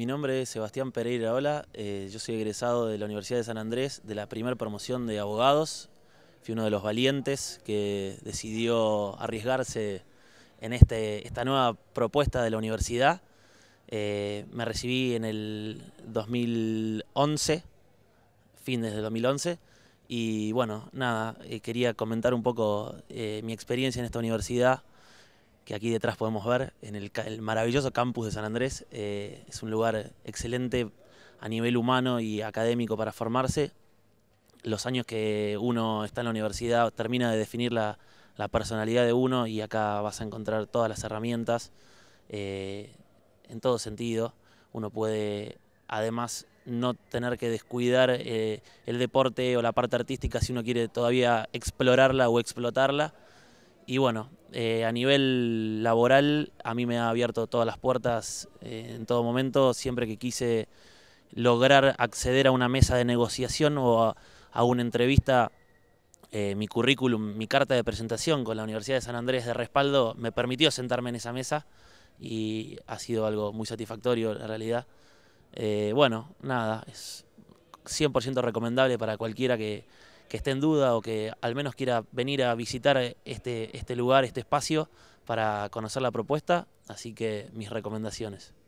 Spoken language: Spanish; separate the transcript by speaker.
Speaker 1: Mi nombre es Sebastián Pereira hola, eh, yo soy egresado de la Universidad de San Andrés de la primera promoción de abogados. Fui uno de los valientes que decidió arriesgarse en este, esta nueva propuesta de la universidad. Eh, me recibí en el 2011, fines del 2011, y bueno, nada, eh, quería comentar un poco mi experiencia en esta universidad, que aquí detrás podemos ver en el, maravilloso campus de San Andrés. Eh, es un lugar excelente a nivel humano y académico para formarse. Los años que uno está en la universidad termina de definir la, personalidad de uno y acá vas a encontrar todas las herramientas eh, en todo sentido. Uno puede además no tener que descuidar eh, el deporte o la parte artística si uno quiere todavía explorarla o explotarla. Y bueno, eh, a nivel laboral a mí me ha abierto todas las puertas eh, en todo momento, siempre que quise lograr acceder a una mesa de negociación o a, una entrevista, eh, mi currículum, mi carta de presentación con la Universidad de San Andrés de respaldo me permitió sentarme en esa mesa y ha sido algo muy satisfactorio en realidad. bueno, nada, es 100% recomendable para cualquiera que, que esté en duda o que al menos quiera venir a visitar este, este lugar, este espacio, para conocer la propuesta. Así que mis recomendaciones.